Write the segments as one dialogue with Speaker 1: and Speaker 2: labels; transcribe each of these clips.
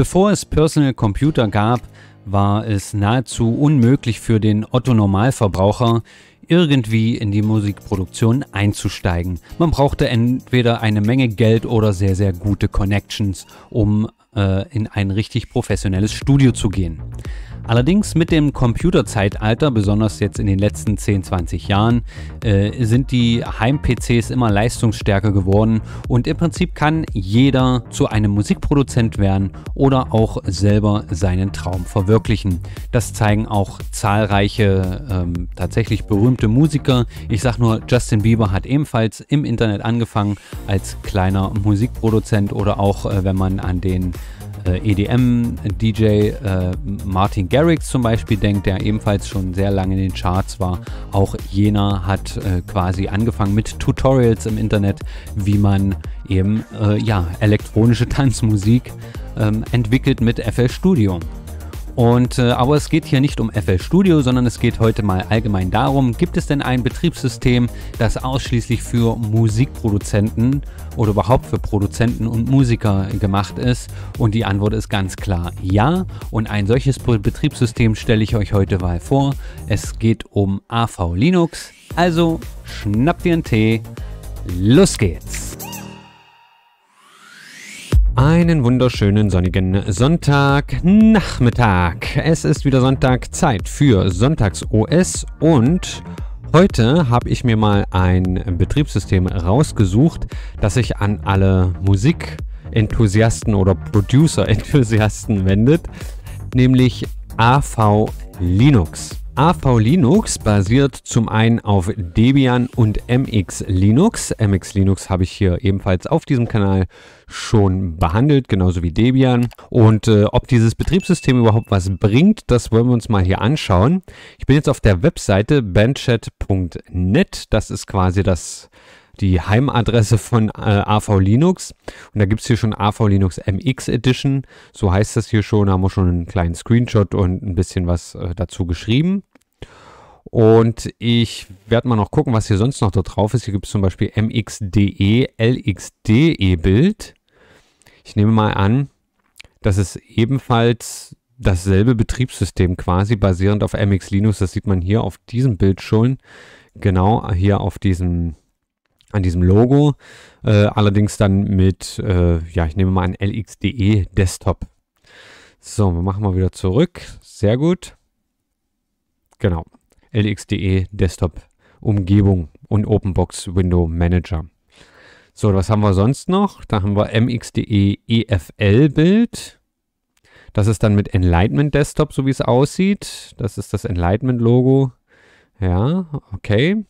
Speaker 1: Bevor es Personal Computer gab, war es nahezu unmöglich für den Otto Normalverbraucher, irgendwie in die Musikproduktion einzusteigen. Man brauchte entweder eine Menge Geld oder sehr, sehr gute Connections, um äh, in ein richtig professionelles Studio zu gehen. Allerdings mit dem Computerzeitalter, besonders jetzt in den letzten 10, 20 Jahren, äh, sind die Heim-PCs immer leistungsstärker geworden und im Prinzip kann jeder zu einem Musikproduzent werden oder auch selber seinen Traum verwirklichen. Das zeigen auch zahlreiche ähm, tatsächlich berühmte Musiker. Ich sag nur, Justin Bieber hat ebenfalls im Internet angefangen als kleiner Musikproduzent oder auch äh, wenn man an den äh, EDM-DJ äh, Martin Garrix zum Beispiel denkt, der ebenfalls schon sehr lange in den Charts war. Auch jener hat äh, quasi angefangen mit Tutorials im Internet, wie man eben äh, ja, elektronische Tanzmusik ähm, entwickelt mit FL Studio. Und, äh, aber es geht hier nicht um FL Studio, sondern es geht heute mal allgemein darum, gibt es denn ein Betriebssystem, das ausschließlich für Musikproduzenten oder überhaupt für Produzenten und Musiker gemacht ist? Und die Antwort ist ganz klar ja. Und ein solches Betriebssystem stelle ich euch heute mal vor. Es geht um AV Linux. Also schnappt ihr einen Tee. Los geht's! Einen wunderschönen sonnigen Sonntagnachmittag. Es ist wieder Sonntag, Zeit für Sonntags OS und heute habe ich mir mal ein Betriebssystem rausgesucht, das sich an alle Musikenthusiasten oder Producer-Enthusiasten wendet, nämlich AV Linux. AV Linux basiert zum einen auf Debian und MX Linux. MX Linux habe ich hier ebenfalls auf diesem Kanal schon behandelt, genauso wie Debian. Und äh, ob dieses Betriebssystem überhaupt was bringt, das wollen wir uns mal hier anschauen. Ich bin jetzt auf der Webseite bandchat.net. Das ist quasi das die Heimadresse von äh, AV Linux. Und da gibt es hier schon AV Linux MX Edition. So heißt das hier schon. Da haben wir schon einen kleinen Screenshot und ein bisschen was äh, dazu geschrieben. Und ich werde mal noch gucken, was hier sonst noch da drauf ist. Hier gibt es zum Beispiel MXDE, LXDE-Bild. Ich nehme mal an, dass es ebenfalls dasselbe Betriebssystem quasi basierend auf MX Linux. Das sieht man hier auf diesem Bild schon. Genau, hier auf diesem, an diesem Logo. Äh, allerdings dann mit, äh, ja, ich nehme mal an, LXDE Desktop. So, wir machen mal wieder zurück. Sehr gut. Genau. LXDE Desktop Umgebung und OpenBox Window Manager. So, was haben wir sonst noch? Da haben wir MXDE EFL Bild. Das ist dann mit Enlightenment Desktop, so wie es aussieht. Das ist das Enlightenment Logo. Ja, okay.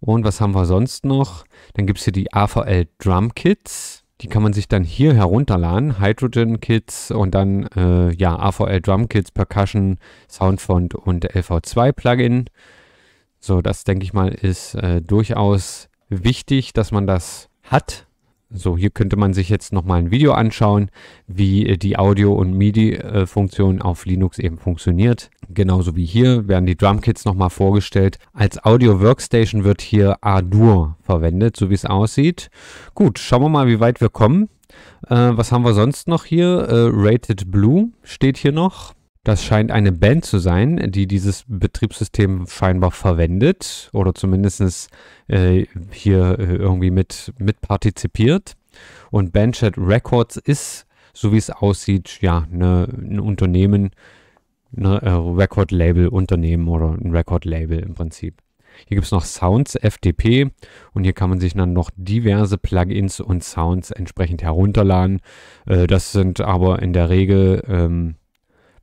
Speaker 1: Und was haben wir sonst noch? Dann gibt es hier die AVL Drum Kits. Die kann man sich dann hier herunterladen. Hydrogen Kits und dann äh, ja, AVL Drum Kits, Percussion, Soundfont und LV2 Plugin. So, das denke ich mal ist äh, durchaus wichtig, dass man das hat, so, hier könnte man sich jetzt nochmal ein Video anschauen, wie äh, die Audio- und MIDI-Funktion auf Linux eben funktioniert. Genauso wie hier werden die Drumkits nochmal vorgestellt. Als Audio-Workstation wird hier a verwendet, so wie es aussieht. Gut, schauen wir mal, wie weit wir kommen. Äh, was haben wir sonst noch hier? Äh, Rated Blue steht hier noch. Das scheint eine Band zu sein, die dieses Betriebssystem scheinbar verwendet oder zumindest äh, hier äh, irgendwie mit, mit partizipiert. Und Bandchat Records ist, so wie es aussieht, ja, ne, ein Unternehmen, ein ne, äh, Record-Label-Unternehmen oder ein Record-Label im Prinzip. Hier gibt es noch Sounds FTP und hier kann man sich dann noch diverse Plugins und Sounds entsprechend herunterladen. Äh, das sind aber in der Regel... Ähm,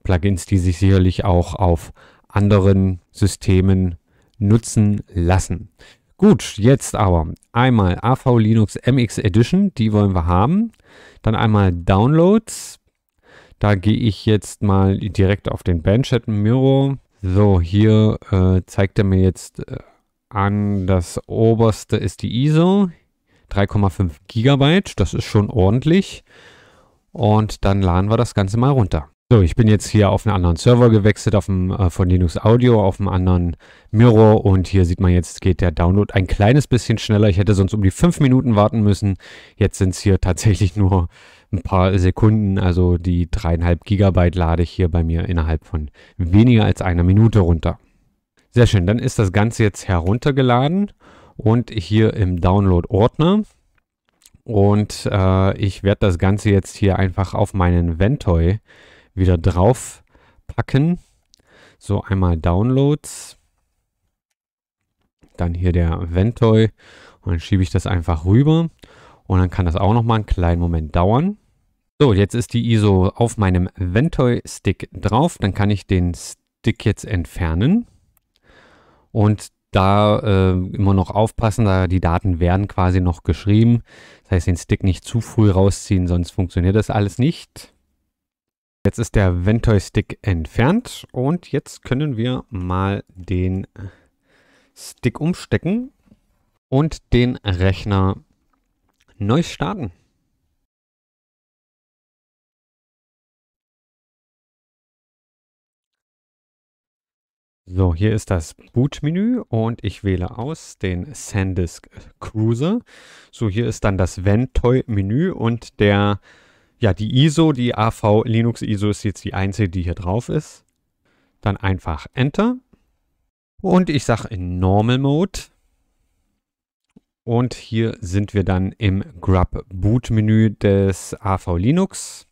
Speaker 1: Plugins, die sich sicherlich auch auf anderen Systemen nutzen lassen. Gut, jetzt aber einmal AV Linux MX Edition, die wollen wir haben. Dann einmal Downloads. Da gehe ich jetzt mal direkt auf den Bandchat Mirror. So, hier äh, zeigt er mir jetzt äh, an, das oberste ist die ISO. 3,5 GB, das ist schon ordentlich. Und dann laden wir das Ganze mal runter. So, ich bin jetzt hier auf einen anderen Server gewechselt, auf dem, äh, von Linux Audio auf einen anderen Mirror und hier sieht man jetzt geht der Download ein kleines bisschen schneller. Ich hätte sonst um die fünf Minuten warten müssen. Jetzt sind es hier tatsächlich nur ein paar Sekunden, also die dreieinhalb Gigabyte lade ich hier bei mir innerhalb von weniger als einer Minute runter. Sehr schön, dann ist das Ganze jetzt heruntergeladen und hier im Download-Ordner. Und äh, ich werde das Ganze jetzt hier einfach auf meinen Ventoy wieder drauf packen. So einmal Downloads, dann hier der Ventoy und dann schiebe ich das einfach rüber und dann kann das auch noch mal einen kleinen Moment dauern. So, jetzt ist die ISO auf meinem Ventoy-Stick drauf. Dann kann ich den Stick jetzt entfernen und da äh, immer noch aufpassen, da die Daten werden quasi noch geschrieben. Das heißt, den Stick nicht zu früh rausziehen, sonst funktioniert das alles nicht. Jetzt ist der Ventoy-Stick entfernt und jetzt können wir mal den Stick umstecken und den Rechner neu starten. So, hier ist das Boot-Menü und ich wähle aus den SanDisk Cruiser. So, hier ist dann das Ventoy-Menü und der ja, die ISO, die AV Linux ISO ist jetzt die einzige, die hier drauf ist. Dann einfach Enter. Und ich sage in Normal Mode. Und hier sind wir dann im Grub Boot Menü des AV Linux,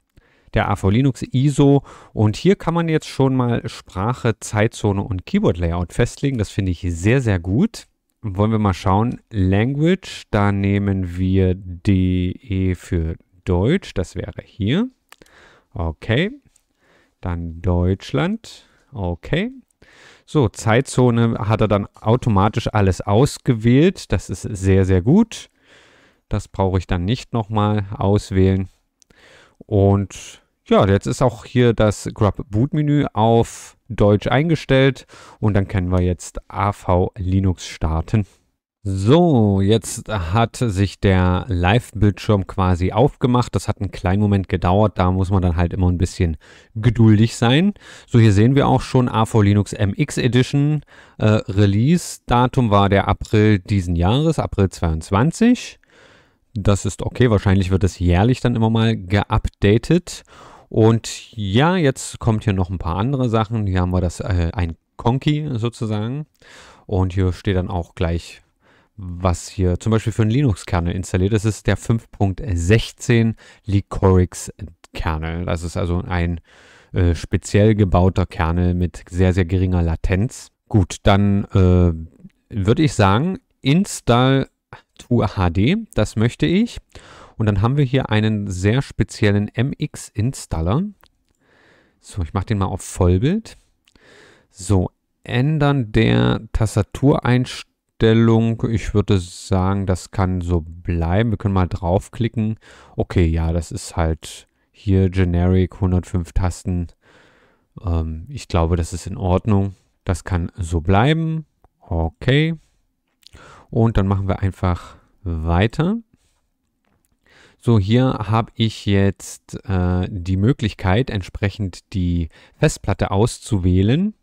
Speaker 1: der AV Linux ISO. Und hier kann man jetzt schon mal Sprache, Zeitzone und Keyboard Layout festlegen. Das finde ich sehr, sehr gut. Wollen wir mal schauen. Language, da nehmen wir DE für Deutsch, das wäre hier. Okay. Dann Deutschland. Okay. So, Zeitzone hat er dann automatisch alles ausgewählt. Das ist sehr, sehr gut. Das brauche ich dann nicht nochmal auswählen. Und ja, jetzt ist auch hier das Grub Boot Menü auf Deutsch eingestellt und dann können wir jetzt AV Linux starten. So, jetzt hat sich der Live-Bildschirm quasi aufgemacht. Das hat einen kleinen Moment gedauert. Da muss man dann halt immer ein bisschen geduldig sein. So, hier sehen wir auch schon AV Linux MX Edition. Äh, Release-Datum war der April diesen Jahres, April 22. Das ist okay. Wahrscheinlich wird es jährlich dann immer mal geupdatet. Und ja, jetzt kommt hier noch ein paar andere Sachen. Hier haben wir das, äh, ein Konki sozusagen. Und hier steht dann auch gleich was hier zum Beispiel für einen Linux-Kernel installiert ist, ist der 5.16 Licorix-Kernel. Das ist also ein äh, speziell gebauter Kernel mit sehr, sehr geringer Latenz. Gut, dann äh, würde ich sagen, install Tour HD, das möchte ich. Und dann haben wir hier einen sehr speziellen MX-Installer. So, ich mache den mal auf Vollbild. So, ändern der Tastatureinstellung Einstellung, ich würde sagen, das kann so bleiben. Wir können mal draufklicken. Okay, ja, das ist halt hier Generic 105 Tasten. Ähm, ich glaube, das ist in Ordnung. Das kann so bleiben. Okay. Und dann machen wir einfach weiter. So, hier habe ich jetzt äh, die Möglichkeit, entsprechend die Festplatte auszuwählen.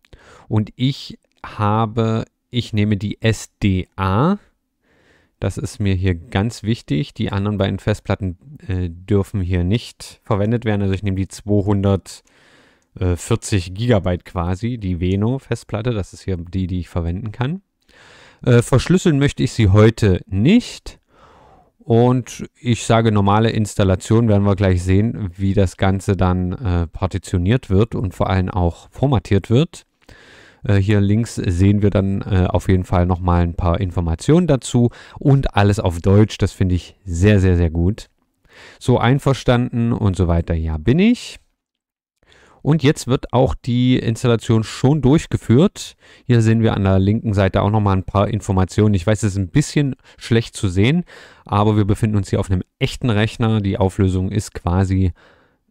Speaker 1: Und ich habe ich nehme die SDA. Das ist mir hier ganz wichtig. Die anderen beiden Festplatten äh, dürfen hier nicht verwendet werden. Also ich nehme die 240 GB quasi, die Veno-Festplatte. Das ist hier die, die ich verwenden kann. Äh, verschlüsseln möchte ich sie heute nicht. Und ich sage, normale Installation werden wir gleich sehen, wie das Ganze dann äh, partitioniert wird und vor allem auch formatiert wird. Äh, hier links sehen wir dann äh, auf jeden Fall nochmal ein paar Informationen dazu und alles auf Deutsch. Das finde ich sehr, sehr, sehr gut. So einverstanden und so weiter. Ja, bin ich. Und jetzt wird auch die Installation schon durchgeführt. Hier sehen wir an der linken Seite auch nochmal ein paar Informationen. Ich weiß, es ist ein bisschen schlecht zu sehen, aber wir befinden uns hier auf einem echten Rechner. Die Auflösung ist quasi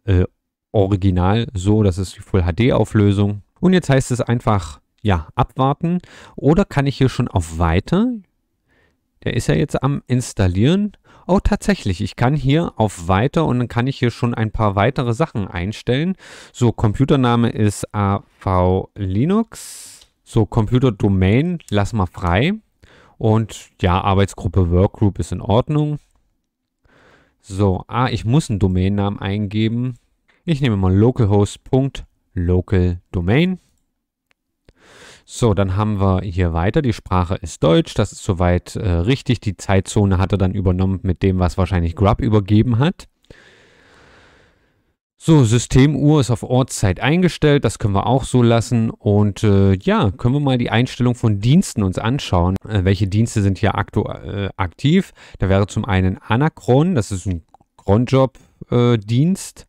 Speaker 1: äh, original so. Das ist die Full HD-Auflösung. Und jetzt heißt es einfach ja, abwarten. Oder kann ich hier schon auf Weiter? Der ist ja jetzt am Installieren. Oh, tatsächlich, ich kann hier auf Weiter und dann kann ich hier schon ein paar weitere Sachen einstellen. So, Computername ist AV Linux. So, Computerdomain lass mal frei. Und ja, Arbeitsgruppe Workgroup ist in Ordnung. So, ah, ich muss einen Domainnamen eingeben. Ich nehme mal localhost.localdomain. So, dann haben wir hier weiter. Die Sprache ist Deutsch. Das ist soweit äh, richtig. Die Zeitzone hat er dann übernommen mit dem, was wahrscheinlich Grub übergeben hat. So, Systemuhr ist auf Ortszeit eingestellt. Das können wir auch so lassen. Und äh, ja, können wir mal die Einstellung von Diensten uns anschauen. Äh, welche Dienste sind hier äh, aktiv? Da wäre zum einen Anachron. Das ist ein Cronjob-Dienst. Äh,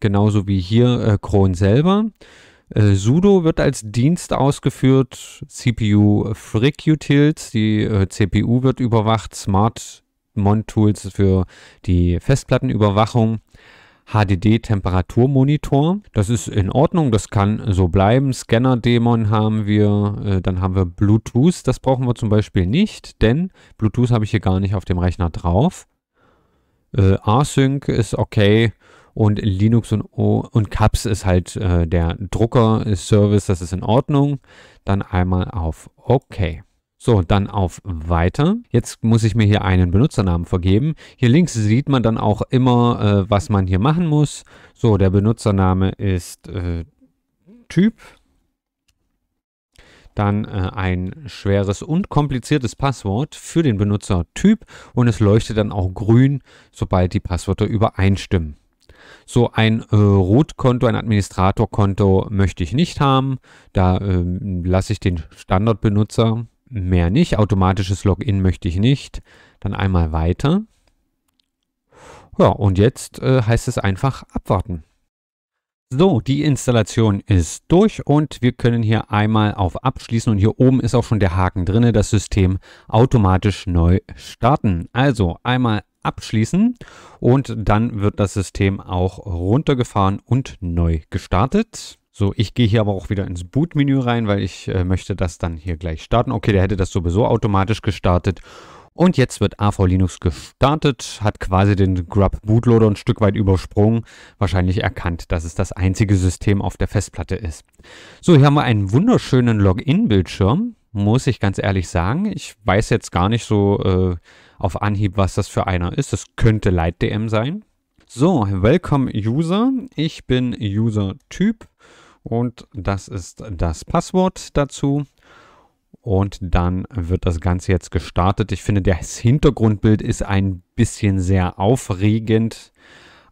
Speaker 1: genauso wie hier äh, Cron selber. Äh, sudo wird als Dienst ausgeführt, CPU Frick Utils, die äh, CPU wird überwacht, Smart Mon Tools für die Festplattenüberwachung. HDD-Temperaturmonitor. Das ist in Ordnung, das kann so bleiben. Scanner-Dämon haben wir, äh, dann haben wir Bluetooth, das brauchen wir zum Beispiel nicht, denn Bluetooth habe ich hier gar nicht auf dem Rechner drauf. Äh, Async ist okay, und Linux und, o und CAPS ist halt äh, der Drucker-Service, das ist in Ordnung. Dann einmal auf OK. So, dann auf Weiter. Jetzt muss ich mir hier einen Benutzernamen vergeben. Hier links sieht man dann auch immer, äh, was man hier machen muss. So, der Benutzername ist äh, Typ. Dann äh, ein schweres und kompliziertes Passwort für den Benutzertyp und es leuchtet dann auch grün, sobald die Passwörter übereinstimmen. So ein äh, Root-Konto, ein Administrator-Konto möchte ich nicht haben. Da ähm, lasse ich den Standardbenutzer mehr nicht. Automatisches Login möchte ich nicht. Dann einmal weiter. Ja, und jetzt äh, heißt es einfach abwarten. So, die Installation ist durch und wir können hier einmal auf Abschließen und hier oben ist auch schon der Haken drin, das System automatisch neu starten. Also einmal abschließen und dann wird das System auch runtergefahren und neu gestartet. So, ich gehe hier aber auch wieder ins Boot-Menü rein, weil ich äh, möchte das dann hier gleich starten. Okay, der hätte das sowieso automatisch gestartet. Und jetzt wird AV Linux gestartet, hat quasi den Grub Bootloader ein Stück weit übersprungen, wahrscheinlich erkannt, dass es das einzige System auf der Festplatte ist. So, hier haben wir einen wunderschönen Login-Bildschirm muss ich ganz ehrlich sagen. Ich weiß jetzt gar nicht so äh, auf Anhieb, was das für einer ist. Das könnte LightDM sein. So, Welcome User. Ich bin User-Typ und das ist das Passwort dazu. Und dann wird das Ganze jetzt gestartet. Ich finde, das Hintergrundbild ist ein bisschen sehr aufregend.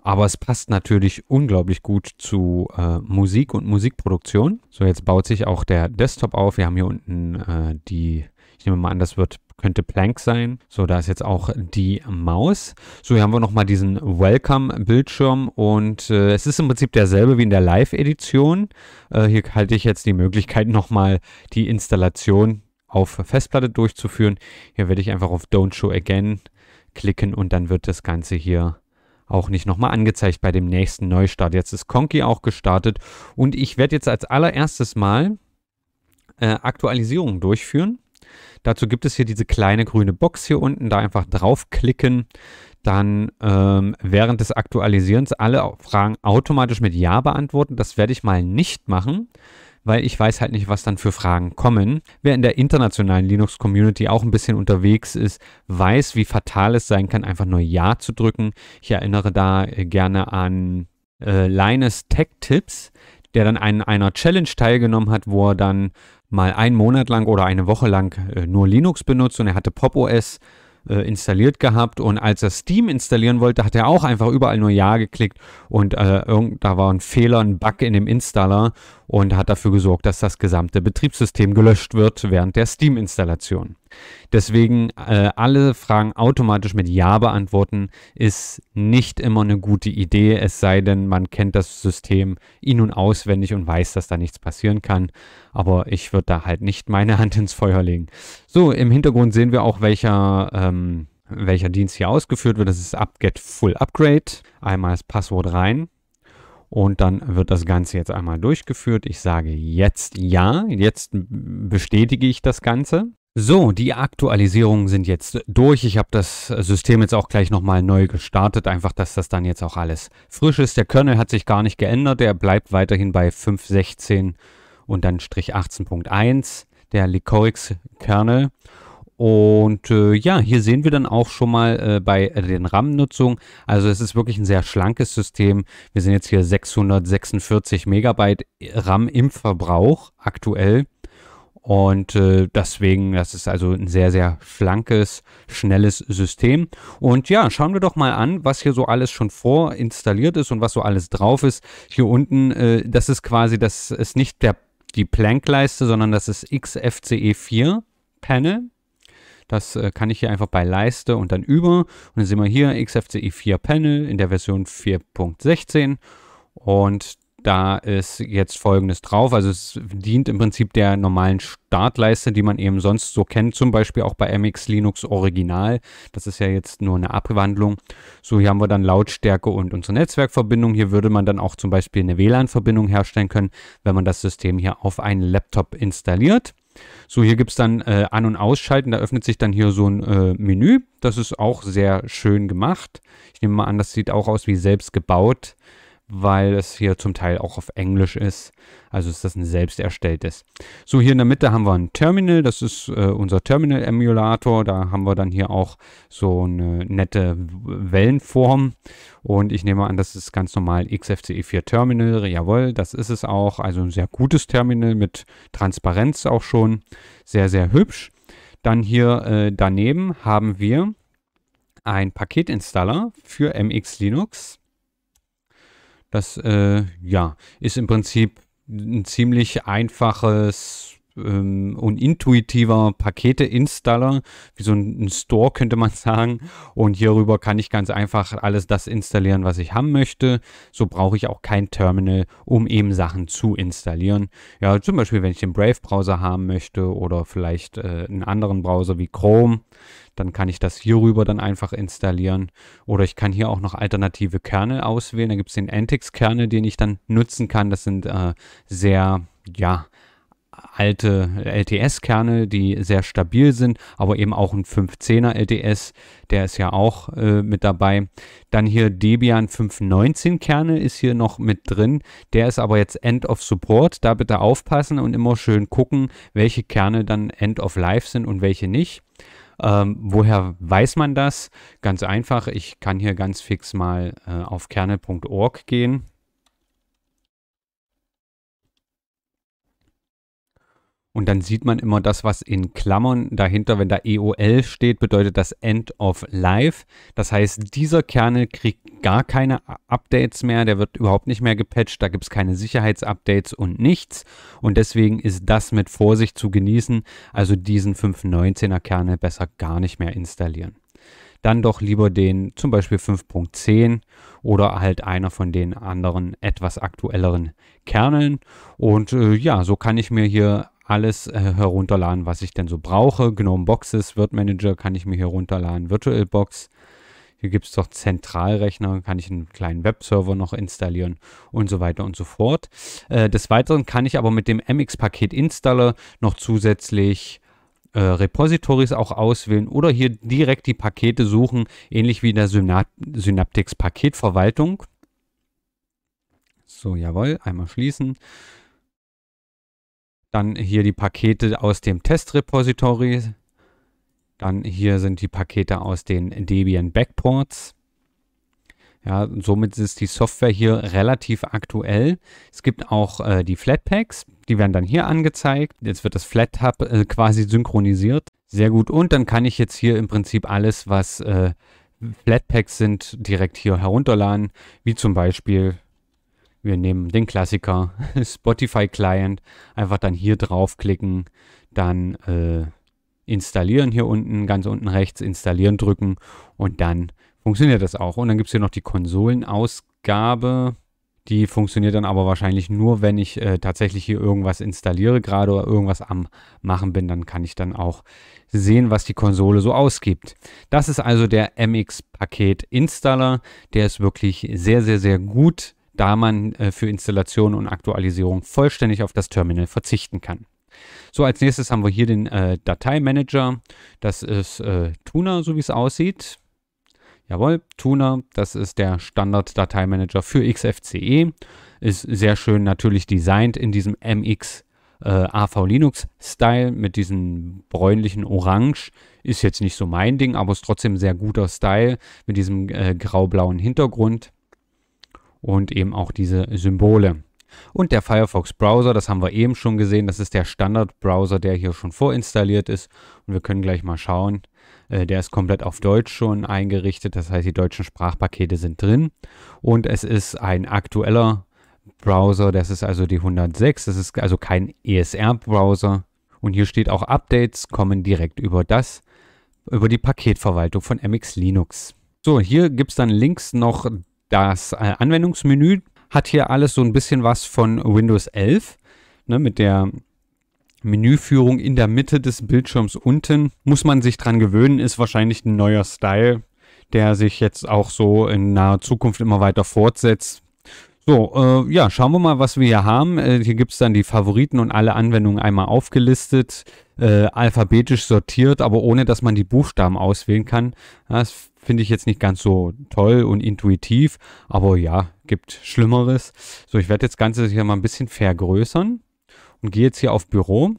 Speaker 1: Aber es passt natürlich unglaublich gut zu äh, Musik und Musikproduktion. So, jetzt baut sich auch der Desktop auf. Wir haben hier unten äh, die, ich nehme mal an, das wird könnte Plank sein. So, da ist jetzt auch die Maus. So, hier haben wir nochmal diesen Welcome-Bildschirm und äh, es ist im Prinzip derselbe wie in der Live-Edition. Äh, hier halte ich jetzt die Möglichkeit, nochmal die Installation auf Festplatte durchzuführen. Hier werde ich einfach auf Don't Show Again klicken und dann wird das Ganze hier auch nicht nochmal angezeigt bei dem nächsten Neustart. Jetzt ist Conky auch gestartet und ich werde jetzt als allererstes mal äh, Aktualisierungen durchführen. Dazu gibt es hier diese kleine grüne Box hier unten, da einfach draufklicken. Dann ähm, während des Aktualisierens alle Fragen automatisch mit Ja beantworten. Das werde ich mal nicht machen weil ich weiß halt nicht, was dann für Fragen kommen. Wer in der internationalen Linux-Community auch ein bisschen unterwegs ist, weiß, wie fatal es sein kann, einfach nur Ja zu drücken. Ich erinnere da äh, gerne an äh, Linus Tech Tips, der dann an einer Challenge teilgenommen hat, wo er dann mal einen Monat lang oder eine Woche lang äh, nur Linux benutzt und er hatte Pop OS äh, installiert gehabt und als er Steam installieren wollte, hat er auch einfach überall nur Ja geklickt und äh, da war ein Fehler, ein Bug in dem Installer und hat dafür gesorgt, dass das gesamte Betriebssystem gelöscht wird während der Steam-Installation. Deswegen äh, alle Fragen automatisch mit Ja beantworten ist nicht immer eine gute Idee, es sei denn, man kennt das System in- und auswendig und weiß, dass da nichts passieren kann. Aber ich würde da halt nicht meine Hand ins Feuer legen. So, im Hintergrund sehen wir auch, welcher... Ähm, welcher Dienst hier ausgeführt wird. Das ist apt Full Upgrade. Einmal das Passwort rein. Und dann wird das Ganze jetzt einmal durchgeführt. Ich sage jetzt ja, jetzt bestätige ich das Ganze. So, die Aktualisierungen sind jetzt durch. Ich habe das System jetzt auch gleich nochmal neu gestartet, einfach dass das dann jetzt auch alles frisch ist. Der Kernel hat sich gar nicht geändert, der bleibt weiterhin bei 5.16 und dann Strich 18.1, der Licorix-Kernel. Und äh, ja, hier sehen wir dann auch schon mal äh, bei den RAM-Nutzungen. Also es ist wirklich ein sehr schlankes System. Wir sind jetzt hier 646 Megabyte äh, RAM im Verbrauch aktuell. Und äh, deswegen, das ist also ein sehr, sehr schlankes, schnelles System. Und ja, schauen wir doch mal an, was hier so alles schon vorinstalliert ist und was so alles drauf ist. Hier unten, äh, das ist quasi, das ist nicht der, die Plank-Leiste, sondern das ist XFCE4-Panel. Das äh, kann ich hier einfach bei Leiste und dann über. Und dann sehen wir hier XFCE 4 Panel in der Version 4.16. Und da ist jetzt folgendes drauf. Also es dient im Prinzip der normalen Startleiste, die man eben sonst so kennt, zum Beispiel auch bei MX Linux Original. Das ist ja jetzt nur eine Abwandlung. So, hier haben wir dann Lautstärke und unsere Netzwerkverbindung. Hier würde man dann auch zum Beispiel eine WLAN-Verbindung herstellen können, wenn man das System hier auf einen Laptop installiert. So, hier gibt es dann äh, An- und Ausschalten. Da öffnet sich dann hier so ein äh, Menü. Das ist auch sehr schön gemacht. Ich nehme mal an, das sieht auch aus wie selbst gebaut weil es hier zum Teil auch auf Englisch ist. Also ist das ein selbst erstelltes. So, hier in der Mitte haben wir ein Terminal. Das ist äh, unser Terminal-Emulator. Da haben wir dann hier auch so eine nette Wellenform. Und ich nehme an, das ist ganz normal XFCE4 Terminal. Jawohl, das ist es auch. Also ein sehr gutes Terminal mit Transparenz auch schon. Sehr, sehr hübsch. Dann hier äh, daneben haben wir ein Paketinstaller für MX Linux. Das äh, ja, ist im Prinzip ein ziemlich einfaches ähm, und intuitiver Paketeinstaller, wie so ein, ein, Store könnte man sagen. Und hierüber kann ich ganz einfach alles das installieren, was ich haben möchte. So brauche ich auch kein Terminal, um eben Sachen zu installieren. Ja, zum Beispiel, wenn ich den Brave-Browser haben möchte oder vielleicht äh, einen anderen Browser wie Chrome, dann kann ich das hierüber dann einfach installieren. Oder ich kann hier auch noch alternative Kerne auswählen. Da gibt es den Antix-Kerne, den ich dann nutzen kann. Das sind äh, sehr ja, alte LTS-Kerne, die sehr stabil sind, aber eben auch ein 510er LTS, der ist ja auch äh, mit dabei. Dann hier Debian 519 Kerne ist hier noch mit drin, der ist aber jetzt End of Support, da bitte aufpassen und immer schön gucken, welche Kerne dann End of Life sind und welche nicht. Ähm, woher weiß man das? Ganz einfach, ich kann hier ganz fix mal äh, auf kerne.org gehen Und dann sieht man immer das, was in Klammern dahinter, wenn da EOL steht, bedeutet das End of Life. Das heißt, dieser Kernel kriegt gar keine Updates mehr, der wird überhaupt nicht mehr gepatcht, da gibt es keine Sicherheitsupdates und nichts. Und deswegen ist das mit Vorsicht zu genießen, also diesen 5.19er Kernel besser gar nicht mehr installieren. Dann doch lieber den zum Beispiel 5.10 oder halt einer von den anderen etwas aktuelleren Kerneln. Und äh, ja, so kann ich mir hier alles äh, herunterladen, was ich denn so brauche. GNOME Boxes, Word Manager kann ich mir hier runterladen, VirtualBox. Hier gibt es doch Zentralrechner, kann ich einen kleinen Webserver noch installieren und so weiter und so fort. Äh, des Weiteren kann ich aber mit dem MX-Paket Installer noch zusätzlich äh, Repositories auch auswählen oder hier direkt die Pakete suchen, ähnlich wie in der Synap Synaptics Paketverwaltung. So, jawohl, einmal schließen. Dann hier die Pakete aus dem Testrepository. Dann hier sind die Pakete aus den Debian Backports. Ja, somit ist die Software hier relativ aktuell. Es gibt auch äh, die Flatpaks, die werden dann hier angezeigt. Jetzt wird das FlatHub äh, quasi synchronisiert. Sehr gut. Und dann kann ich jetzt hier im Prinzip alles, was äh, Flatpaks sind, direkt hier herunterladen, wie zum Beispiel wir nehmen den Klassiker, Spotify Client, einfach dann hier draufklicken, dann äh, installieren hier unten, ganz unten rechts installieren drücken und dann funktioniert das auch. Und dann gibt es hier noch die Konsolenausgabe. Die funktioniert dann aber wahrscheinlich nur, wenn ich äh, tatsächlich hier irgendwas installiere gerade oder irgendwas am Machen bin. Dann kann ich dann auch sehen, was die Konsole so ausgibt. Das ist also der MX-Paket-Installer. Der ist wirklich sehr, sehr, sehr gut da man äh, für Installation und Aktualisierung vollständig auf das Terminal verzichten kann. So, als nächstes haben wir hier den äh, Dateimanager. Das ist äh, Tuna, so wie es aussieht. Jawohl, Tuna, das ist der Standard-Dateimanager für XFCE. Ist sehr schön natürlich designt in diesem MX äh, AV Linux Style mit diesem bräunlichen Orange. Ist jetzt nicht so mein Ding, aber ist trotzdem sehr guter Style mit diesem äh, grau-blauen Hintergrund und eben auch diese Symbole. Und der Firefox Browser, das haben wir eben schon gesehen, das ist der Standard Browser, der hier schon vorinstalliert ist. Und wir können gleich mal schauen. Äh, der ist komplett auf Deutsch schon eingerichtet, das heißt, die deutschen Sprachpakete sind drin. Und es ist ein aktueller Browser, das ist also die 106, das ist also kein ESR-Browser. Und hier steht auch Updates kommen direkt über das, über die Paketverwaltung von MX Linux. So, hier gibt es dann links noch das äh, Anwendungsmenü hat hier alles so ein bisschen was von Windows 11 ne, mit der Menüführung in der Mitte des Bildschirms unten. Muss man sich dran gewöhnen, ist wahrscheinlich ein neuer Style, der sich jetzt auch so in naher Zukunft immer weiter fortsetzt. So, äh, ja, schauen wir mal, was wir hier haben. Äh, hier gibt es dann die Favoriten und alle Anwendungen einmal aufgelistet, äh, alphabetisch sortiert, aber ohne, dass man die Buchstaben auswählen kann. Das finde ich jetzt nicht ganz so toll und intuitiv, aber ja, gibt Schlimmeres. So, ich werde jetzt Ganze hier mal ein bisschen vergrößern und gehe jetzt hier auf Büro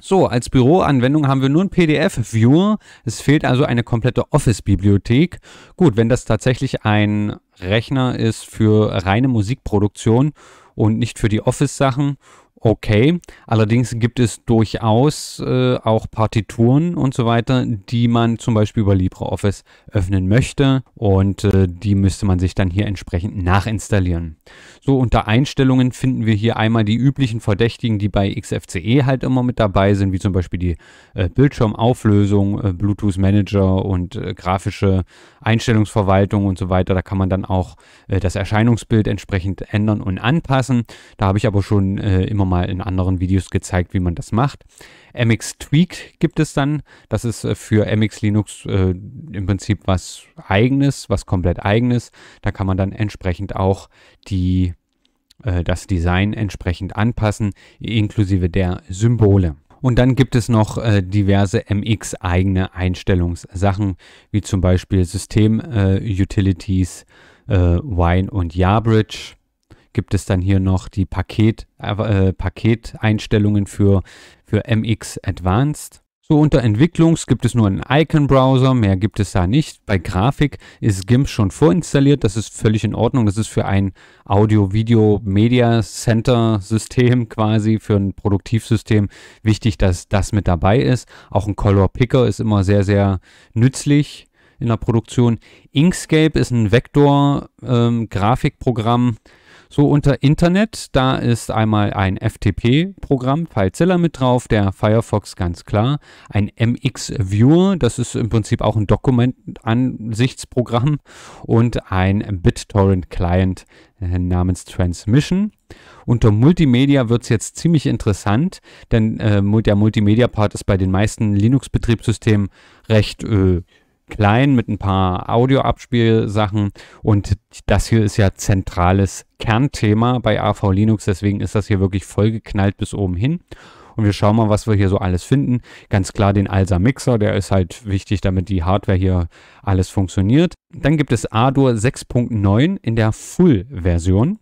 Speaker 1: so, als Büroanwendung haben wir nur ein PDF-Viewer. Es fehlt also eine komplette Office-Bibliothek. Gut, wenn das tatsächlich ein Rechner ist für reine Musikproduktion und nicht für die Office-Sachen okay. Allerdings gibt es durchaus äh, auch Partituren und so weiter, die man zum Beispiel über LibreOffice öffnen möchte und äh, die müsste man sich dann hier entsprechend nachinstallieren. So, unter Einstellungen finden wir hier einmal die üblichen Verdächtigen, die bei XFCE halt immer mit dabei sind, wie zum Beispiel die äh, Bildschirmauflösung, äh, Bluetooth Manager und äh, grafische Einstellungsverwaltung und so weiter. Da kann man dann auch äh, das Erscheinungsbild entsprechend ändern und anpassen. Da habe ich aber schon immer mal mal in anderen Videos gezeigt, wie man das macht. MX Tweaked gibt es dann. Das ist äh, für MX Linux äh, im Prinzip was eigenes, was komplett eigenes. Da kann man dann entsprechend auch die, äh, das Design entsprechend anpassen, inklusive der Symbole. Und dann gibt es noch äh, diverse MX-eigene Einstellungssachen, wie zum Beispiel System-Utilities, äh, äh, Wine und Yarbridge gibt es dann hier noch die Paket, äh, Paketeinstellungen für, für MX Advanced. So, unter Entwicklungs gibt es nur einen Icon-Browser, mehr gibt es da nicht. Bei Grafik ist GIMP schon vorinstalliert, das ist völlig in Ordnung. Das ist für ein Audio-Video-Media-Center-System quasi, für ein Produktivsystem wichtig, dass das mit dabei ist. Auch ein Color-Picker ist immer sehr, sehr nützlich in der Produktion. Inkscape ist ein Vektor-Grafikprogramm. Ähm, so unter Internet, da ist einmal ein FTP-Programm, FileZilla mit drauf, der Firefox ganz klar, ein MX-Viewer, das ist im Prinzip auch ein Dokumentansichtsprogramm und ein BitTorrent-Client äh, namens Transmission. Unter Multimedia wird es jetzt ziemlich interessant, denn äh, der Multimedia-Part ist bei den meisten Linux-Betriebssystemen recht äh, klein mit ein paar Audio-Abspielsachen. und das hier ist ja zentrales Kernthema bei AV Linux, deswegen ist das hier wirklich vollgeknallt bis oben hin. Und wir schauen mal, was wir hier so alles finden. Ganz klar den ALSA Mixer, der ist halt wichtig, damit die Hardware hier alles funktioniert. Dann gibt es ADUR 6.9 in der Full-Version.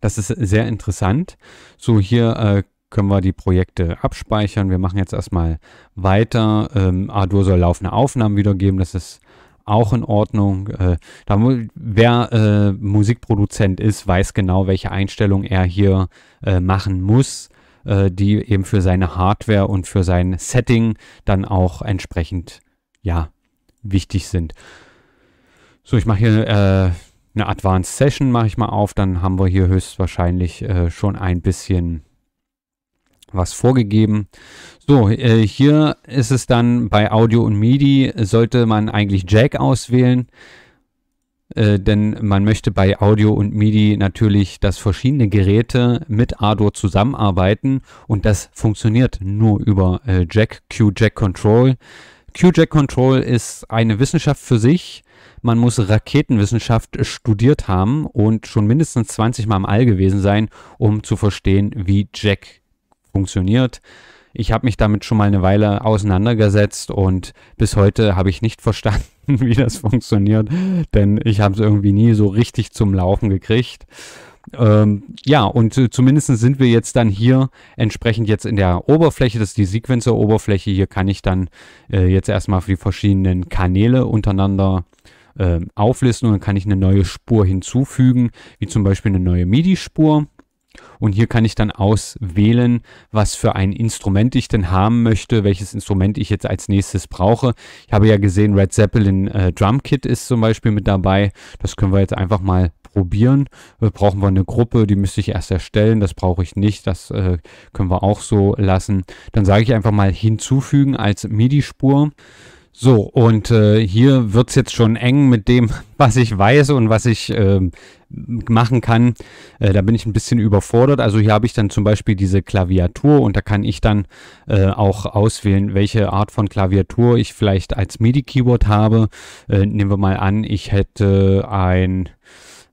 Speaker 1: Das ist sehr interessant. So hier äh, können wir die Projekte abspeichern. Wir machen jetzt erstmal weiter. Ähm, Ardur soll laufende Aufnahmen wiedergeben, das ist auch in Ordnung. Äh, da, wer äh, Musikproduzent ist, weiß genau, welche Einstellung er hier äh, machen muss, äh, die eben für seine Hardware und für sein Setting dann auch entsprechend ja, wichtig sind. So, ich mache hier äh, eine Advanced Session mache ich mal auf, dann haben wir hier höchstwahrscheinlich äh, schon ein bisschen was vorgegeben. So, äh, hier ist es dann bei Audio und MIDI, sollte man eigentlich Jack auswählen, äh, denn man möchte bei Audio und MIDI natürlich, dass verschiedene Geräte mit ADO zusammenarbeiten und das funktioniert nur über äh, Jack, Q-Jack Control. Q-Jack Control ist eine Wissenschaft für sich. Man muss Raketenwissenschaft studiert haben und schon mindestens 20 Mal im All gewesen sein, um zu verstehen, wie Jack funktioniert. Ich habe mich damit schon mal eine Weile auseinandergesetzt und bis heute habe ich nicht verstanden, wie das funktioniert, denn ich habe es irgendwie nie so richtig zum Laufen gekriegt. Ähm, ja, und äh, zumindest sind wir jetzt dann hier entsprechend jetzt in der Oberfläche, das ist die Sequencer-Oberfläche. Hier kann ich dann äh, jetzt erstmal für die verschiedenen Kanäle untereinander äh, auflisten und dann kann ich eine neue Spur hinzufügen, wie zum Beispiel eine neue MIDI-Spur. Und hier kann ich dann auswählen, was für ein Instrument ich denn haben möchte, welches Instrument ich jetzt als nächstes brauche. Ich habe ja gesehen, Red Zeppelin äh, Drum Kit ist zum Beispiel mit dabei. Das können wir jetzt einfach mal probieren. Äh, brauchen wir eine Gruppe, die müsste ich erst erstellen. Das brauche ich nicht. Das äh, können wir auch so lassen. Dann sage ich einfach mal hinzufügen als MIDI-Spur. So, und äh, hier wird es jetzt schon eng mit dem, was ich weiß und was ich äh, machen kann. Äh, da bin ich ein bisschen überfordert. Also hier habe ich dann zum Beispiel diese Klaviatur und da kann ich dann äh, auch auswählen, welche Art von Klaviatur ich vielleicht als MIDI-Keyword habe. Äh, nehmen wir mal an, ich hätte ein,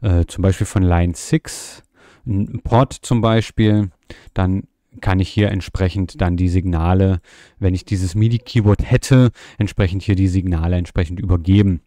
Speaker 1: äh, zum Beispiel von Line 6, ein Port zum Beispiel, dann kann ich hier entsprechend dann die Signale, wenn ich dieses MIDI-Keyword hätte, entsprechend hier die Signale entsprechend übergeben.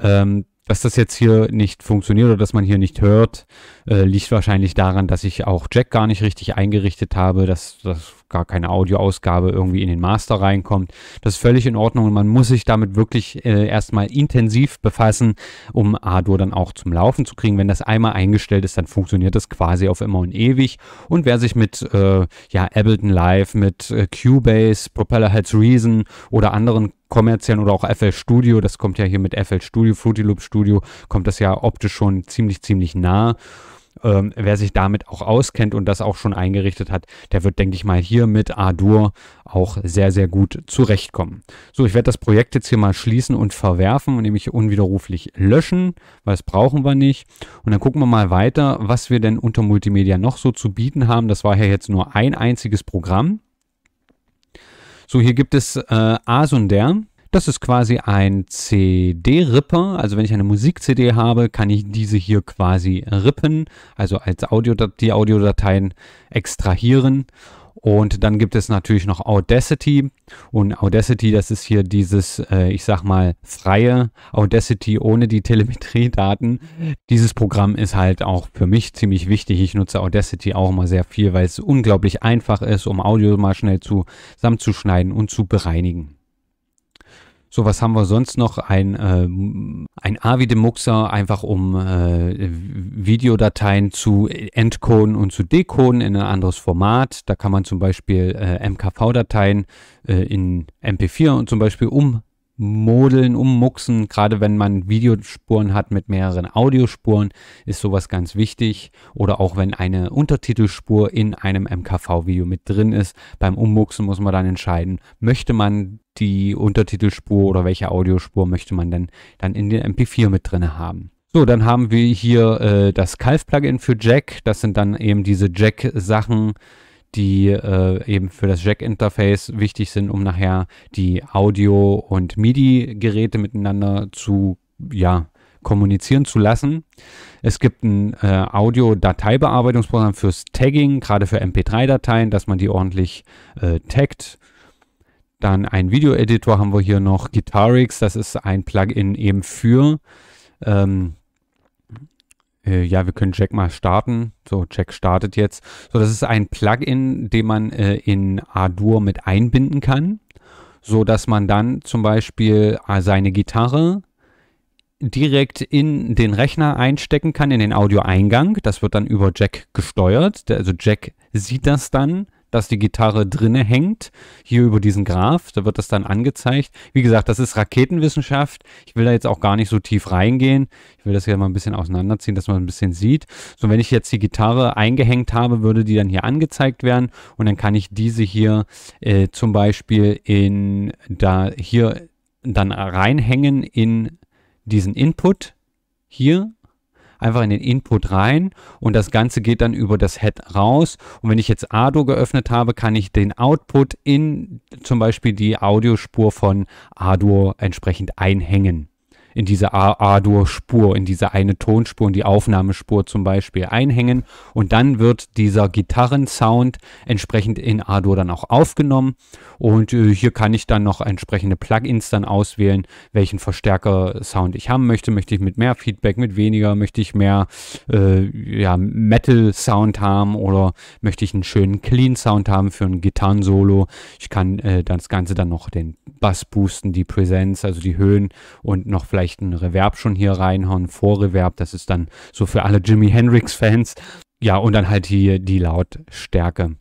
Speaker 1: Ähm, dass das jetzt hier nicht funktioniert oder dass man hier nicht hört, äh, liegt wahrscheinlich daran, dass ich auch Jack gar nicht richtig eingerichtet habe, dass, dass gar keine Audioausgabe irgendwie in den Master reinkommt. Das ist völlig in Ordnung und man muss sich damit wirklich äh, erstmal intensiv befassen, um Adur dann auch zum Laufen zu kriegen. Wenn das einmal eingestellt ist, dann funktioniert das quasi auf immer und ewig. Und wer sich mit äh, ja, Ableton Live, mit äh, Cubase, Propeller Heads Reason oder anderen kommerziellen oder auch FL Studio, das kommt ja hier mit FL Studio, Fruity Loop Studio, kommt das ja optisch schon ziemlich, ziemlich nah. Ähm, wer sich damit auch auskennt und das auch schon eingerichtet hat, der wird, denke ich mal, hier mit A-Dur auch sehr, sehr gut zurechtkommen. So, ich werde das Projekt jetzt hier mal schließen und verwerfen und nämlich unwiderruflich löschen, weil das brauchen wir nicht. Und dann gucken wir mal weiter, was wir denn unter Multimedia noch so zu bieten haben. Das war ja jetzt nur ein einziges Programm. So, hier gibt es äh, Asunder. Das ist quasi ein CD-Ripper. Also wenn ich eine Musik-CD habe, kann ich diese hier quasi rippen, also als Audio die Audiodateien extrahieren und dann gibt es natürlich noch Audacity. Und Audacity, das ist hier dieses, äh, ich sag mal, freie Audacity ohne die Telemetriedaten. Dieses Programm ist halt auch für mich ziemlich wichtig. Ich nutze Audacity auch immer sehr viel, weil es unglaublich einfach ist, um Audio mal schnell zusammenzuschneiden und zu bereinigen. So, was haben wir sonst noch? Ein, ähm, ein AVIDE-Muxer, einfach um äh, Videodateien zu entcoden und zu decoden in ein anderes Format. Da kann man zum Beispiel äh, MKV-Dateien äh, in MP4 und zum Beispiel um Modeln, ummuxen. Gerade wenn man Videospuren hat mit mehreren Audiospuren, ist sowas ganz wichtig. Oder auch wenn eine Untertitelspur in einem MKV-Video mit drin ist. Beim Ummuxen muss man dann entscheiden, möchte man die Untertitelspur oder welche Audiospur möchte man denn dann in den MP4 mit drin haben. So, dann haben wir hier äh, das Calf-Plugin für Jack. Das sind dann eben diese Jack-Sachen, die äh, eben für das Jack-Interface wichtig sind, um nachher die Audio- und MIDI-Geräte miteinander zu, ja, kommunizieren zu lassen. Es gibt ein äh, Audio-Dateibearbeitungsprogramm fürs Tagging, gerade für MP3-Dateien, dass man die ordentlich äh, taggt. Dann ein Video-Editor haben wir hier noch, Guitarix, das ist ein Plugin eben für ähm, äh, ja, wir können Jack mal starten. So, Jack startet jetzt. So, das ist ein Plugin, den man äh, in Adur mit einbinden kann, so dass man dann zum Beispiel äh, seine Gitarre direkt in den Rechner einstecken kann, in den Audioeingang. Das wird dann über Jack gesteuert. Der, also Jack sieht das dann dass die Gitarre drinne hängt, hier über diesen Graph, da wird das dann angezeigt. Wie gesagt, das ist Raketenwissenschaft. Ich will da jetzt auch gar nicht so tief reingehen. Ich will das hier mal ein bisschen auseinanderziehen, dass man ein bisschen sieht. So, wenn ich jetzt die Gitarre eingehängt habe, würde die dann hier angezeigt werden und dann kann ich diese hier äh, zum Beispiel in da hier dann reinhängen in diesen Input hier einfach in den Input rein und das Ganze geht dann über das Head raus. Und wenn ich jetzt Ado geöffnet habe, kann ich den Output in zum Beispiel die Audiospur von Ado entsprechend einhängen in diese A-Dur-Spur, in diese eine Tonspur, in die Aufnahmespur zum Beispiel einhängen. Und dann wird dieser Gitarrensound entsprechend in A-Dur dann auch aufgenommen. Und äh, hier kann ich dann noch entsprechende Plugins dann auswählen, welchen Verstärker-Sound ich haben möchte. Möchte ich mit mehr Feedback, mit weniger? Möchte ich mehr äh, ja, Metal-Sound haben oder möchte ich einen schönen Clean-Sound haben für ein Gitarren-Solo. Ich kann äh, das Ganze dann noch den Bass boosten, die Präsenz, also die Höhen und noch vielleicht vielleicht einen Reverb schon hier reinhauen, Vorreverb, das ist dann so für alle Jimi Hendrix-Fans. Ja, und dann halt hier die Lautstärke.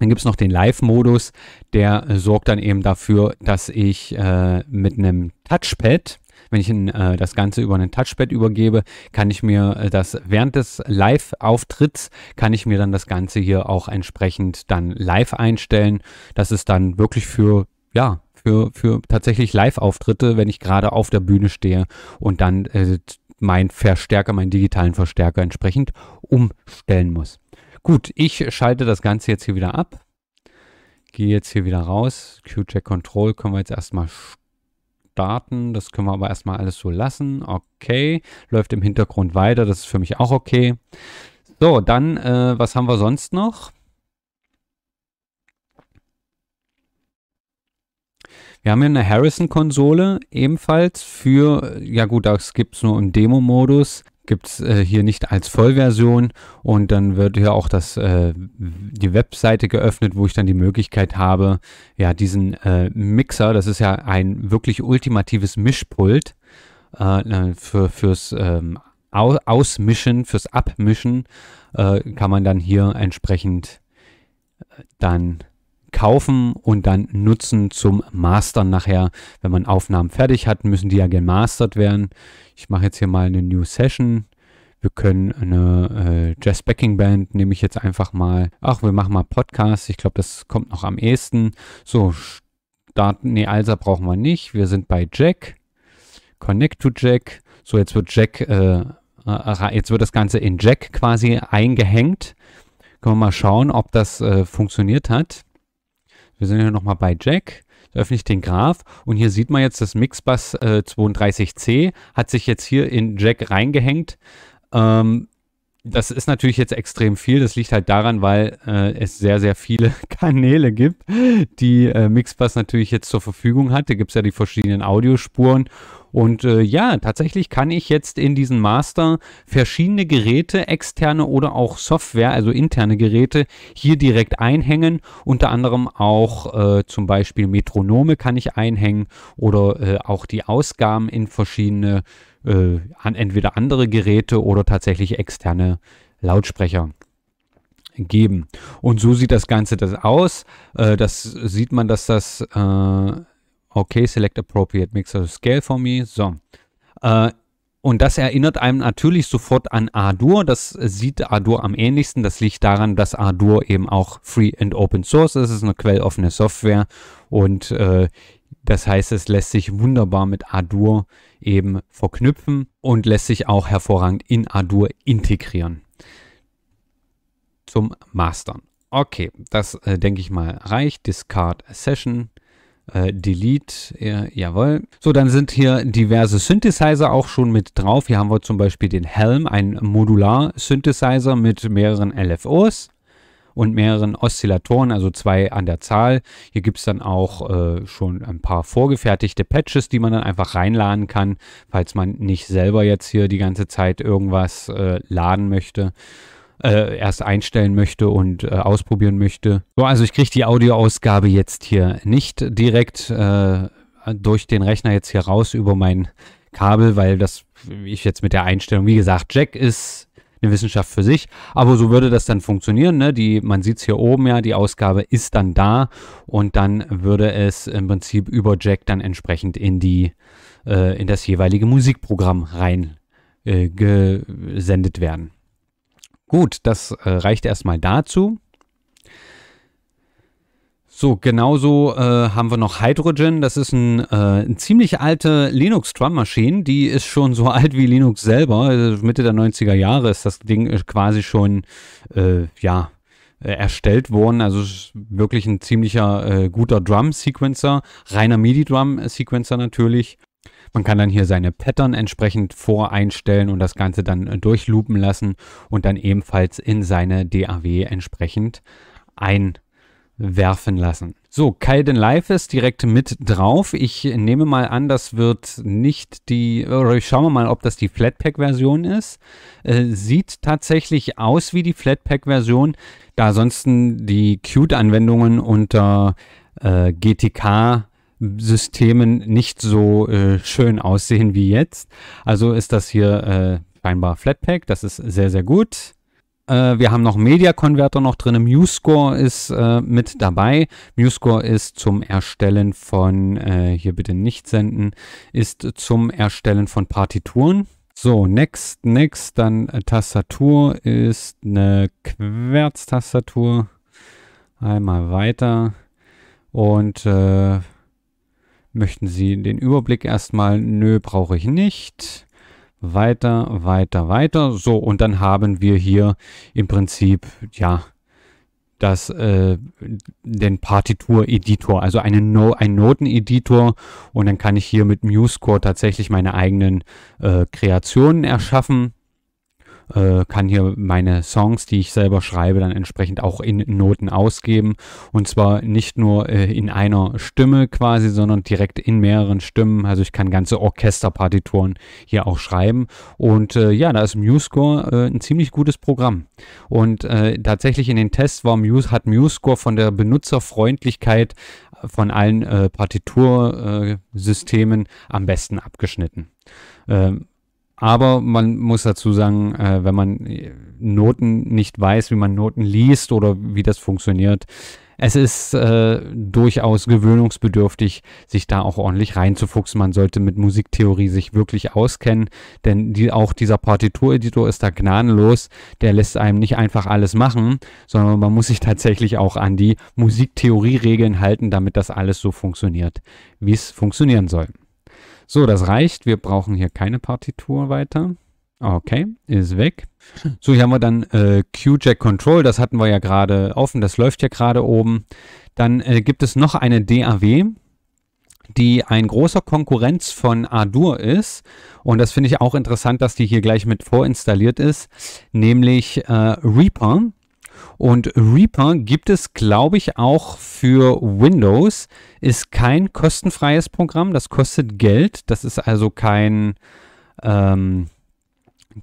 Speaker 1: Dann gibt es noch den Live-Modus, der sorgt dann eben dafür, dass ich äh, mit einem Touchpad, wenn ich in, äh, das Ganze über einen Touchpad übergebe, kann ich mir äh, das während des Live-Auftritts, kann ich mir dann das Ganze hier auch entsprechend dann live einstellen. Das ist dann wirklich für, ja, für, für tatsächlich Live-Auftritte, wenn ich gerade auf der Bühne stehe und dann äh, meinen Verstärker, meinen digitalen Verstärker entsprechend umstellen muss. Gut, ich schalte das Ganze jetzt hier wieder ab. Gehe jetzt hier wieder raus. Q-Check Control können wir jetzt erstmal starten. Das können wir aber erstmal alles so lassen. Okay. Läuft im Hintergrund weiter. Das ist für mich auch okay. So, dann, äh, was haben wir sonst noch? Wir haben hier eine Harrison-Konsole ebenfalls für, ja gut, das gibt es nur im Demo-Modus, gibt es äh, hier nicht als Vollversion und dann wird hier auch das, äh, die Webseite geöffnet, wo ich dann die Möglichkeit habe, ja diesen äh, Mixer, das ist ja ein wirklich ultimatives Mischpult äh, äh für, fürs ähm, Ausmischen, fürs Abmischen, äh, kann man dann hier entsprechend äh, dann kaufen und dann nutzen zum Mastern nachher. Wenn man Aufnahmen fertig hat, müssen die ja gemastert werden. Ich mache jetzt hier mal eine New Session. Wir können eine äh, Jazz Backing Band nehme ich jetzt einfach mal. Ach, wir machen mal Podcast. Ich glaube, das kommt noch am ehesten. So, Start, nee, Alsa brauchen wir nicht. Wir sind bei Jack. Connect to Jack. So, jetzt wird Jack, äh, äh jetzt wird das Ganze in Jack quasi eingehängt. Können wir mal schauen, ob das äh, funktioniert hat. Wir sind hier nochmal bei Jack. Da öffne ich den Graph und hier sieht man jetzt, das Mixbus äh, 32C hat sich jetzt hier in Jack reingehängt. Ähm, das ist natürlich jetzt extrem viel. Das liegt halt daran, weil äh, es sehr, sehr viele Kanäle gibt, die äh, Mixbus natürlich jetzt zur Verfügung hat. Da gibt es ja die verschiedenen Audiospuren. Und äh, ja, tatsächlich kann ich jetzt in diesen Master verschiedene Geräte, externe oder auch Software, also interne Geräte, hier direkt einhängen. Unter anderem auch äh, zum Beispiel Metronome kann ich einhängen oder äh, auch die Ausgaben in verschiedene äh, äh, an entweder andere Geräte oder tatsächlich externe Lautsprecher geben. Und so sieht das Ganze das aus. Äh, das sieht man, dass das äh, okay, select appropriate mixer scale for me. So. Äh, und das erinnert einem natürlich sofort an Ardour. Das sieht Ardour am ähnlichsten. Das liegt daran, dass Ardour eben auch Free and Open Source ist. Es ist eine quelloffene Software und äh, das heißt, es lässt sich wunderbar mit Adur eben verknüpfen und lässt sich auch hervorragend in Adur integrieren. Zum Mastern. Okay, das äh, denke ich mal reicht. Discard Session. Äh, delete, äh, jawohl. So, dann sind hier diverse Synthesizer auch schon mit drauf. Hier haben wir zum Beispiel den Helm, ein Modular-Synthesizer mit mehreren LFOs und mehreren Oszillatoren, also zwei an der Zahl. Hier gibt es dann auch äh, schon ein paar vorgefertigte Patches, die man dann einfach reinladen kann, falls man nicht selber jetzt hier die ganze Zeit irgendwas äh, laden möchte. Äh, erst einstellen möchte und äh, ausprobieren möchte. So, also ich kriege die Audioausgabe jetzt hier nicht direkt äh, durch den Rechner jetzt hier raus über mein Kabel, weil das ich jetzt mit der Einstellung, wie gesagt, Jack ist eine Wissenschaft für sich. Aber so würde das dann funktionieren. Ne? Die, man sieht es hier oben ja, die Ausgabe ist dann da und dann würde es im Prinzip über Jack dann entsprechend in die äh, in das jeweilige Musikprogramm reingesendet äh, werden. Gut, das äh, reicht erstmal dazu. So, genauso äh, haben wir noch Hydrogen. Das ist ein, äh, eine ziemlich alte Linux-Drum-Maschine. Die ist schon so alt wie Linux selber. Also Mitte der 90er Jahre ist das Ding äh, quasi schon, äh, ja, äh, erstellt worden. Also wirklich ein ziemlicher äh, guter Drum-Sequencer. Reiner MIDI-Drum-Sequencer natürlich. Man kann dann hier seine Pattern entsprechend voreinstellen und das Ganze dann durchloopen lassen und dann ebenfalls in seine DAW entsprechend ein werfen lassen. So, Kaiden Life ist direkt mit drauf. Ich nehme mal an, das wird nicht die, oder äh, ich schaue mal, ob das die Flatpak-Version ist. Äh, sieht tatsächlich aus wie die Flatpak-Version, da sonst die Qt-Anwendungen unter äh, GTK Systemen nicht so äh, schön aussehen wie jetzt. Also ist das hier äh, scheinbar Flatpak. Das ist sehr, sehr gut. Äh, wir haben noch Media Converter noch drin. MuseScore ist äh, mit dabei. MuseScore ist zum Erstellen von, äh, hier bitte nicht senden, ist zum Erstellen von Partituren. So, next, next, dann äh, Tastatur ist eine Querztastatur. Einmal weiter. Und äh, möchten Sie den Überblick erstmal? Nö, brauche ich nicht weiter, weiter, weiter. So, und dann haben wir hier im Prinzip, ja, das, äh, den Partitur-Editor, also einen, no ein Noten-Editor. Und dann kann ich hier mit MuseScore tatsächlich meine eigenen äh, Kreationen erschaffen äh, kann hier meine Songs, die ich selber schreibe, dann entsprechend auch in Noten ausgeben. Und zwar nicht nur äh, in einer Stimme quasi, sondern direkt in mehreren Stimmen. Also ich kann ganze Orchesterpartituren hier auch schreiben. Und äh, ja, da ist MuseScore äh, ein ziemlich gutes Programm. Und äh, tatsächlich in den Tests war Muse, hat MuseScore von der Benutzerfreundlichkeit von allen äh, Partitursystemen am besten abgeschnitten. Ähm, aber man muss dazu sagen, äh, wenn man äh, Noten nicht weiß, wie man Noten liest oder wie das funktioniert, es ist äh, durchaus gewöhnungsbedürftig, sich da auch ordentlich reinzufuchsen. Man sollte mit Musiktheorie sich wirklich auskennen, denn die, auch dieser Partitureditor ist da gnadenlos. Der lässt einem nicht einfach alles machen, sondern man muss sich tatsächlich auch an die Musiktheorie-Regeln halten, damit das alles so funktioniert, wie es funktionieren soll. So, das reicht. Wir brauchen hier keine Partitur weiter. Okay, ist weg. So, hier haben wir dann äh, q Control. Das hatten wir ja gerade offen. Das läuft ja gerade oben. Dann äh, gibt es noch eine DAW, die ein großer Konkurrenz von Ardour ist. Und das finde ich auch interessant, dass die hier gleich mit vorinstalliert ist. Nämlich äh, Reaper. Und Reaper gibt es, glaube ich, auch für Windows. Ist kein kostenfreies Programm, das kostet Geld. Das ist also kein, ähm,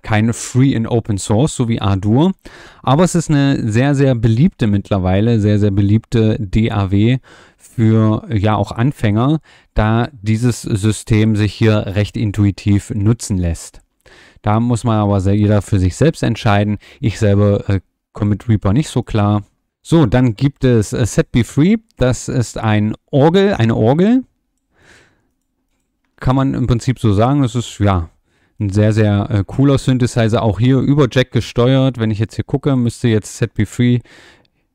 Speaker 1: kein Free and Open Source, so wie Ardour. Aber es ist eine sehr, sehr beliebte mittlerweile, sehr, sehr beliebte DAW für ja auch Anfänger, da dieses System sich hier recht intuitiv nutzen lässt. Da muss man aber jeder für sich selbst entscheiden. Ich selber äh, komme mit Reaper nicht so klar. So, dann gibt es äh, Set Be Free. Das ist ein Orgel, eine Orgel. Kann man im Prinzip so sagen. Es ist, ja, ein sehr, sehr äh, cooler Synthesizer. Auch hier über Jack gesteuert. Wenn ich jetzt hier gucke, müsste jetzt Set Be Free,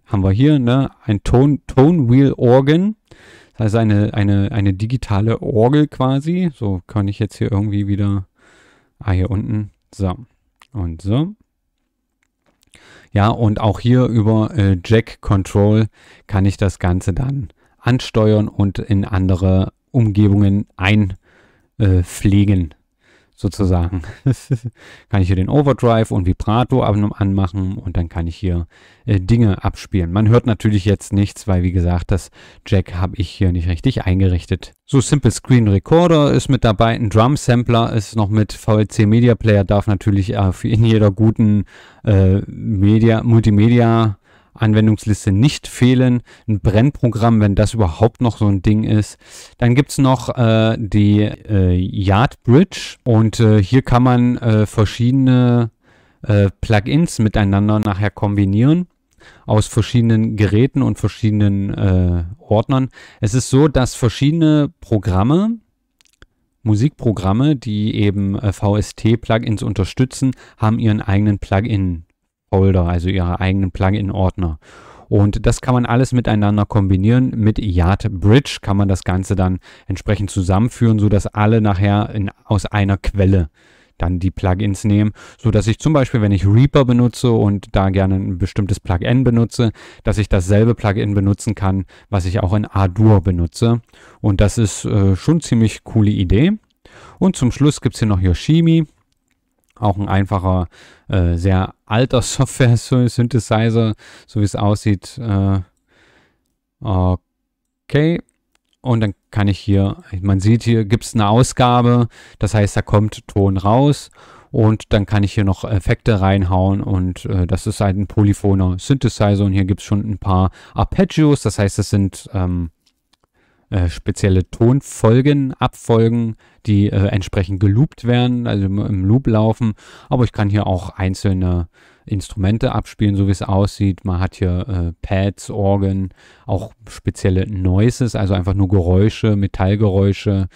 Speaker 1: haben wir hier, ne? Ein Tone, Tone Wheel Organ. Das heißt eine, eine, eine digitale Orgel quasi. So kann ich jetzt hier irgendwie wieder, ah, hier unten. So, und so. Ja, und auch hier über äh, Jack Control kann ich das Ganze dann ansteuern und in andere Umgebungen einpflegen. Äh, sozusagen. kann ich hier den Overdrive und Vibrato anmachen und dann kann ich hier äh, Dinge abspielen. Man hört natürlich jetzt nichts, weil wie gesagt, das Jack habe ich hier nicht richtig eingerichtet. So Simple Screen Recorder ist mit dabei, ein Drum Sampler ist noch mit VLC Media Player, darf natürlich äh, in jeder guten äh, Media, Multimedia Anwendungsliste nicht fehlen. Ein Brennprogramm, wenn das überhaupt noch so ein Ding ist. Dann gibt es noch äh, die äh, Yard Bridge und äh, hier kann man äh, verschiedene äh, Plugins miteinander nachher kombinieren aus verschiedenen Geräten und verschiedenen äh, Ordnern. Es ist so, dass verschiedene Programme, Musikprogramme, die eben äh, VST-Plugins unterstützen, haben ihren eigenen Plugin Folder, also ihre eigenen Plugin-Ordner. Und das kann man alles miteinander kombinieren. Mit Yard Bridge kann man das Ganze dann entsprechend zusammenführen, sodass alle nachher in, aus einer Quelle dann die Plugins nehmen, sodass ich zum Beispiel, wenn ich Reaper benutze und da gerne ein bestimmtes Plugin benutze, dass ich dasselbe Plugin benutzen kann, was ich auch in Ardour benutze. Und das ist äh, schon ziemlich coole Idee. Und zum Schluss gibt es hier noch Yoshimi, auch ein einfacher, äh, sehr alter Software-Synthesizer, so wie es aussieht. Äh, okay. Und dann kann ich hier, man sieht hier, gibt es eine Ausgabe. Das heißt, da kommt Ton raus. Und dann kann ich hier noch Effekte reinhauen. Und äh, das ist halt ein polyphoner Synthesizer. Und hier gibt es schon ein paar Arpeggios. Das heißt, das sind ähm, äh, spezielle Tonfolgen, Abfolgen, die äh, entsprechend geloopt werden, also im, im, Loop laufen. Aber ich kann hier auch einzelne Instrumente abspielen, so wie es aussieht. Man hat hier äh, Pads, Orgeln, auch spezielle Noises, also einfach nur Geräusche, Metallgeräusche.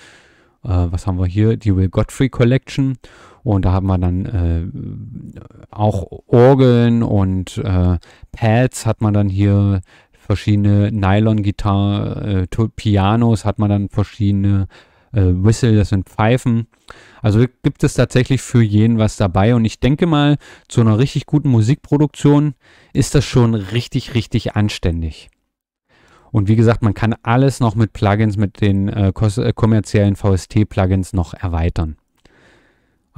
Speaker 1: Äh, was haben wir hier? Die Will Godfrey Collection. Und da haben wir dann äh, auch Orgeln und äh, Pads hat man dann hier, verschiedene Nylon-Gitarre, äh, Pianos hat man dann verschiedene äh, Whistle, das sind Pfeifen. Also gibt es tatsächlich für jeden was dabei und ich denke mal, zu einer richtig guten Musikproduktion ist das schon richtig, richtig anständig. Und wie gesagt, man kann alles noch mit Plugins, mit den äh, äh kommerziellen VST-Plugins noch erweitern.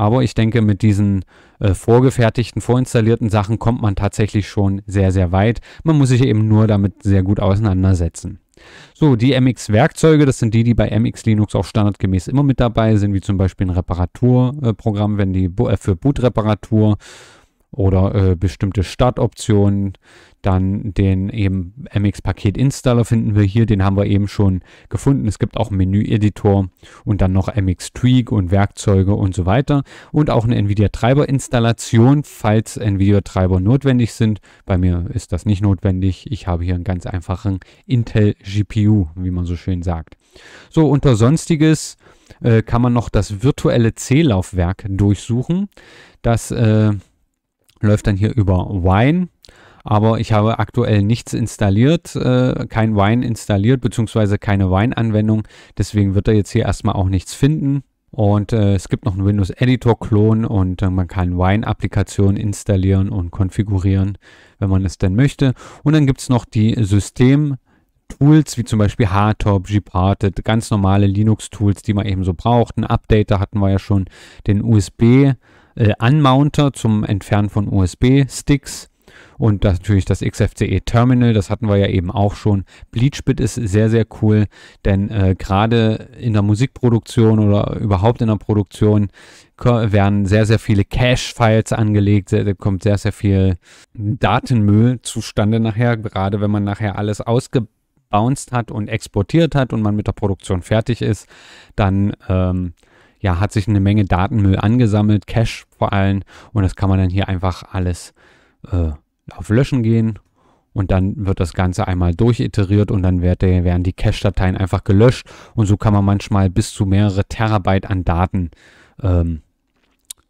Speaker 1: Aber ich denke, mit diesen äh, vorgefertigten, vorinstallierten Sachen kommt man tatsächlich schon sehr, sehr weit. Man muss sich eben nur damit sehr gut auseinandersetzen. So, die MX-Werkzeuge, das sind die, die bei MX Linux auch standardgemäß immer mit dabei sind, wie zum Beispiel ein Reparaturprogramm, äh, wenn die äh, für Bootreparatur oder äh, bestimmte Startoptionen. Dann den eben MX-Paket Installer finden wir hier, den haben wir eben schon gefunden. Es gibt auch einen Menü-Editor und dann noch MX-Tweak und Werkzeuge und so weiter. Und auch eine NVIDIA-Treiber-Installation, falls NVIDIA-Treiber notwendig sind. Bei mir ist das nicht notwendig. Ich habe hier einen ganz einfachen Intel-GPU, wie man so schön sagt. So, unter Sonstiges äh, kann man noch das virtuelle C-Laufwerk durchsuchen. Das äh, läuft dann hier über Wine. Aber ich habe aktuell nichts installiert, äh, kein Wine installiert, beziehungsweise keine Wine-Anwendung. Deswegen wird er jetzt hier erstmal auch nichts finden. Und äh, es gibt noch einen Windows Editor Klon und äh, man kann Wine-Applikationen installieren und konfigurieren, wenn man es denn möchte. Und dann gibt es noch die System-Tools, wie zum Beispiel Hardtop, Gparted, ganz normale Linux-Tools, die man eben so braucht. Ein Updater hatten wir ja schon, den USB-Updater äh, Unmounter zum Entfernen von USB-Sticks und das, natürlich das XFCE Terminal, das hatten wir ja eben auch schon. Bleachbit ist sehr, sehr cool, denn äh, gerade in der Musikproduktion oder überhaupt in der Produktion werden sehr, sehr viele Cache-Files angelegt, da kommt sehr, sehr viel Datenmüll zustande nachher, gerade wenn man nachher alles ausgebaut bounced hat und exportiert hat und man mit der Produktion fertig ist, dann ähm, ja, hat sich eine Menge Datenmüll angesammelt, Cache vor allem. Und das kann man dann hier einfach alles äh, auf Löschen gehen. Und dann wird das Ganze einmal durchiteriert und dann werden die Cache-Dateien einfach gelöscht. Und so kann man manchmal bis zu mehrere Terabyte an Daten ähm,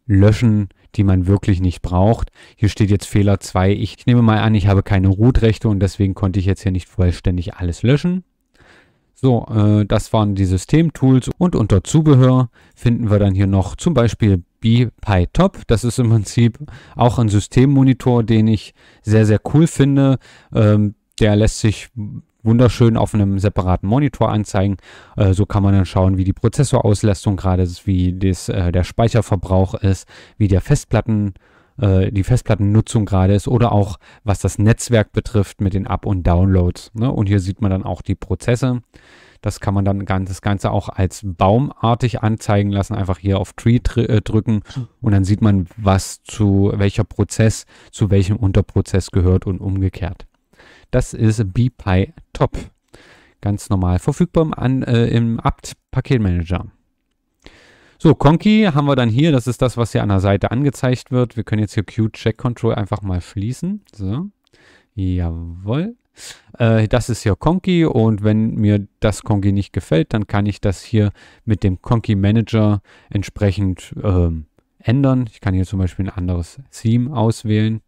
Speaker 1: löschen, die man wirklich nicht braucht. Hier steht jetzt Fehler 2. Ich nehme mal an, ich habe keine Root-Rechte und deswegen konnte ich jetzt hier nicht vollständig alles löschen. So, äh, das waren die Systemtools und unter Zubehör finden wir dann hier noch zum Beispiel BPyTop. Das ist im Prinzip auch ein Systemmonitor, den ich sehr, sehr cool finde. Ähm, der lässt sich wunderschön auf einem separaten Monitor anzeigen. Äh, so kann man dann schauen, wie die Prozessorauslastung gerade ist, wie des, äh, der Speicherverbrauch ist, wie der Festplatten. Äh, die Festplattennutzung gerade ist oder auch was das Netzwerk betrifft mit den Up- und Downloads. Ne? Und hier sieht man dann auch die Prozesse. Das kann man dann ganz, das Ganze auch als baumartig anzeigen lassen. Einfach hier auf Tree dr äh, drücken und dann sieht man, was zu welcher Prozess zu welchem Unterprozess gehört und umgekehrt. Das ist BPI Top. Ganz normal verfügbar an, äh, im apt-Paketmanager. So, Conky haben wir dann hier. Das ist das, was hier an der Seite angezeigt wird. Wir können jetzt hier Q-Check-Control einfach mal fließen. So, jawohl. Äh, das ist hier Conky und wenn mir das Conky nicht gefällt, dann kann ich das hier mit dem Conky Manager entsprechend ähm, ändern. Ich kann hier zum Beispiel ein anderes Theme auswählen.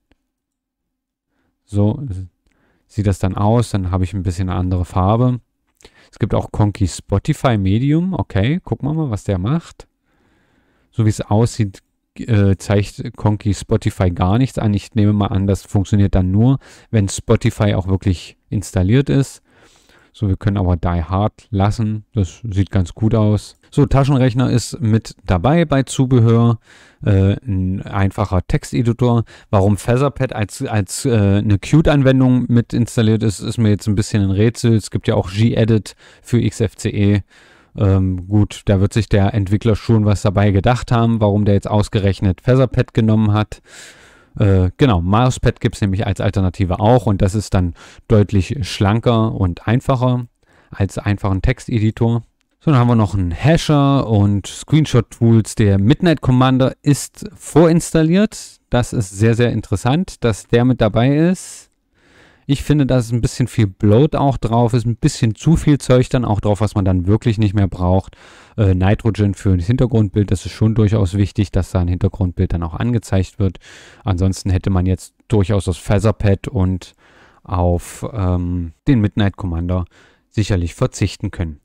Speaker 1: So sieht das dann aus. Dann habe ich ein bisschen eine andere Farbe. Es gibt auch Conky Spotify Medium. Okay, gucken wir mal, was der macht so wie es aussieht, äh, zeigt Conky Spotify gar nichts an. Ich nehme mal an, das funktioniert dann nur, wenn Spotify auch wirklich installiert ist. So, wir können aber Die Hard lassen. Das sieht ganz gut aus. So, Taschenrechner ist mit dabei bei Zubehör. Äh, ein einfacher Texteditor. Warum Featherpad als, als äh, eine Qt-Anwendung mit installiert ist, ist mir jetzt ein bisschen ein Rätsel. Es gibt ja auch G-Edit für XFCE. Ähm, gut, da wird sich der Entwickler schon was dabei gedacht haben, warum der jetzt ausgerechnet Featherpad genommen hat. Äh, genau, Mousepad gibt es nämlich als Alternative auch und das ist dann deutlich schlanker und einfacher als einfachen Texteditor. So, dann haben wir noch einen Hasher und Screenshot-Tools. Der Midnight Commander ist vorinstalliert. Das ist sehr, sehr interessant, dass der mit dabei ist. Ich finde, da ist ein bisschen viel Bloat auch drauf ist, ein bisschen zu viel Zeug dann auch drauf, was man dann wirklich nicht mehr braucht. Äh, Nitrogen für das Hintergrundbild, das ist schon durchaus wichtig, dass da ein Hintergrundbild dann auch angezeigt wird. Ansonsten hätte man jetzt durchaus das Featherpad und auf ähm, den Midnight Commander sicherlich verzichten können.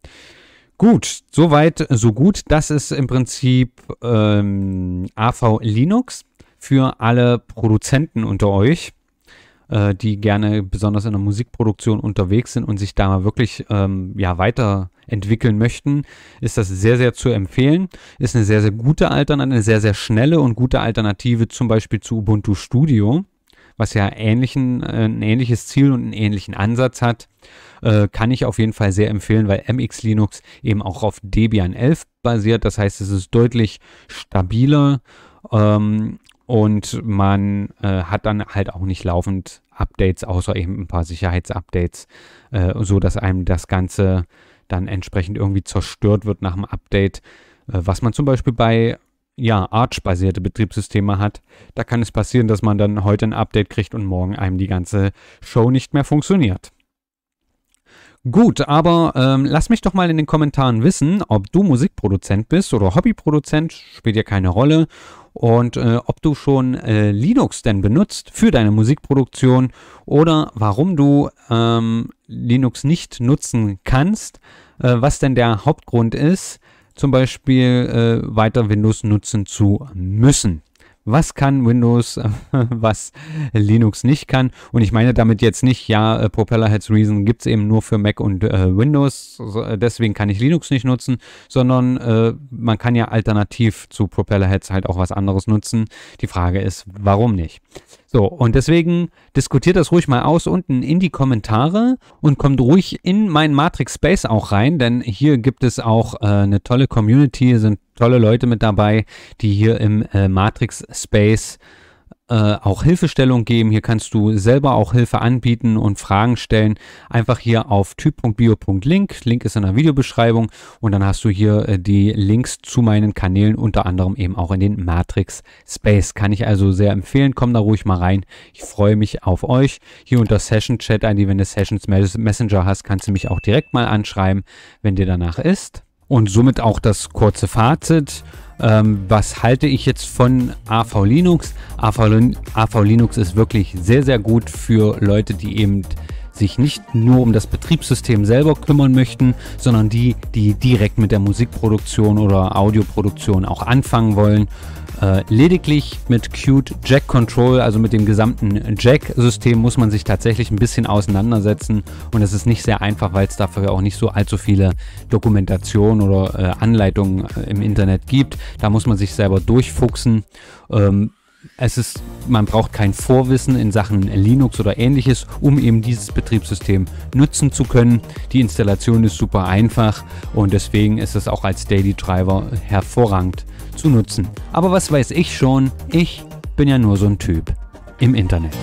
Speaker 1: Gut, soweit, so gut. Das ist im Prinzip ähm, AV Linux für alle Produzenten unter euch äh, die gerne besonders in der Musikproduktion unterwegs sind und sich da mal wirklich ähm, ja, weiterentwickeln möchten, ist das sehr, sehr zu empfehlen. Ist eine sehr, sehr gute Alternative, eine sehr, sehr schnelle und gute Alternative zum Beispiel zu Ubuntu Studio was ja ähnlichen, äh, ein ähnliches Ziel und einen ähnlichen Ansatz hat, äh, kann ich auf jeden Fall sehr empfehlen, weil MX Linux eben auch auf Debian 11 basiert. Das heißt, es ist deutlich stabiler ähm, und man äh, hat dann halt auch nicht laufend Updates, außer eben ein paar Sicherheitsupdates, äh, so dass einem das Ganze dann entsprechend irgendwie zerstört wird nach dem Update. Äh, was man zum Beispiel bei ja, Arch-basierte Betriebssysteme hat, da kann es passieren, dass man dann heute ein Update kriegt und morgen einem die ganze Show nicht mehr funktioniert. Gut, aber ähm, lass mich doch mal in den Kommentaren wissen, ob du Musikproduzent bist oder Hobbyproduzent, spielt ja keine Rolle. Und äh, ob du schon äh, Linux denn benutzt für deine Musikproduktion oder warum du ähm, Linux nicht nutzen kannst, äh, was denn der Hauptgrund ist, zum Beispiel äh, weiter Windows nutzen zu müssen was kann Windows, äh, was Linux nicht kann. Und ich meine damit jetzt nicht, ja, äh, Propellerheads Reason gibt es eben nur für Mac und äh, Windows, äh, deswegen kann ich Linux nicht nutzen, sondern äh, man kann ja alternativ zu Propellerheads halt auch was anderes nutzen. Die Frage ist, warum nicht? So, und deswegen diskutiert das ruhig mal aus unten in die Kommentare und kommt ruhig in meinen Matrix Space auch rein, denn hier gibt es auch äh, eine tolle Community, sind tolle Leute mit dabei, die hier im äh, Matrix Space äh, äh, auch Hilfestellung geben. Hier kannst du selber auch Hilfe anbieten und Fragen stellen. Einfach hier auf typ.bio.link. Link ist in der Videobeschreibung und dann hast du hier äh, die Links zu meinen Kanälen, unter anderem eben auch in den Matrix Space. Kann ich also sehr empfehlen. Komm da ruhig mal rein. Ich freue mich auf euch. Hier unter Session Chat, an wenn du Sessions Messenger hast, kannst du mich auch direkt mal anschreiben, wenn dir danach ist. Und somit auch das kurze Fazit. Ähm, was halte ich jetzt von AV Linux? AV, AV, Linux ist wirklich sehr, sehr gut für Leute, die eben sich nicht nur um das Betriebssystem selber kümmern möchten, sondern die, die direkt mit der Musikproduktion oder Audioproduktion auch anfangen wollen. Äh, lediglich mit Qt Jack Control, also mit dem gesamten Jack-System, muss man sich tatsächlich ein bisschen auseinandersetzen und es ist nicht sehr einfach, weil es dafür auch nicht so allzu viele Dokumentationen oder äh, Anleitungen äh, im Internet gibt. Da muss man sich selber durchfuchsen. Ähm, es ist, man braucht kein Vorwissen in Sachen Linux oder ähnliches, um eben dieses Betriebssystem nutzen zu können. Die Installation ist super einfach und deswegen ist es auch als Daily Driver hervorragend zu nutzen. Aber was weiß ich schon, ich bin ja nur so ein Typ im Internet.